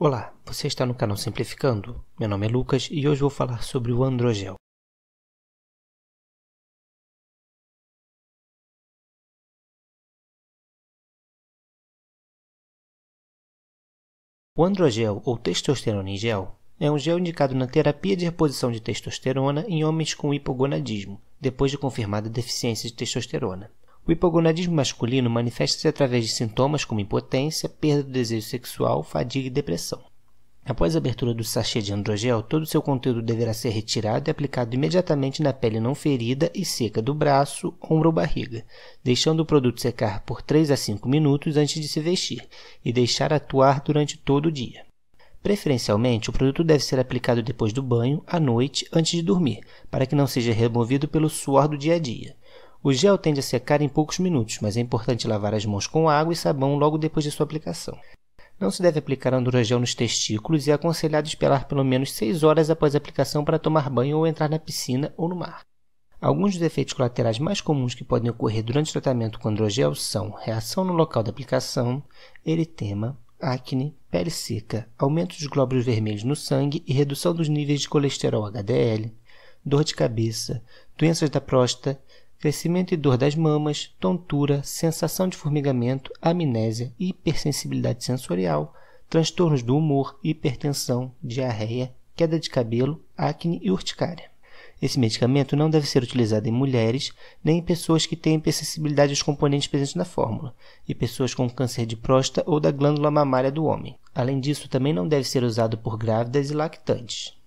Olá, você está no canal Simplificando. Meu nome é Lucas e hoje vou falar sobre o androgel. O androgel ou testosterona em gel é um gel indicado na terapia de reposição de testosterona em homens com hipogonadismo, depois de confirmada deficiência de testosterona. O hipogonadismo masculino manifesta-se através de sintomas como impotência, perda do desejo sexual, fadiga e depressão. Após a abertura do sachê de androgel, todo o seu conteúdo deverá ser retirado e aplicado imediatamente na pele não ferida e seca do braço, ombro ou barriga, deixando o produto secar por 3 a 5 minutos antes de se vestir e deixar atuar durante todo o dia. Preferencialmente, o produto deve ser aplicado depois do banho, à noite, antes de dormir, para que não seja removido pelo suor do dia a dia. O gel tende a secar em poucos minutos, mas é importante lavar as mãos com água e sabão logo depois de sua aplicação. Não se deve aplicar androgel nos testículos e é aconselhado esperar pelo menos 6 horas após a aplicação para tomar banho ou entrar na piscina ou no mar. Alguns dos efeitos colaterais mais comuns que podem ocorrer durante o tratamento com androgel são reação no local da aplicação, eritema, acne, pele seca, aumento dos glóbulos vermelhos no sangue e redução dos níveis de colesterol HDL, dor de cabeça, doenças da próstata crescimento e dor das mamas, tontura, sensação de formigamento, amnésia, hipersensibilidade sensorial, transtornos do humor, hipertensão, diarreia, queda de cabelo, acne e urticária. Esse medicamento não deve ser utilizado em mulheres nem em pessoas que têm hipersensibilidade aos componentes presentes na fórmula e pessoas com câncer de próstata ou da glândula mamária do homem. Além disso, também não deve ser usado por grávidas e lactantes.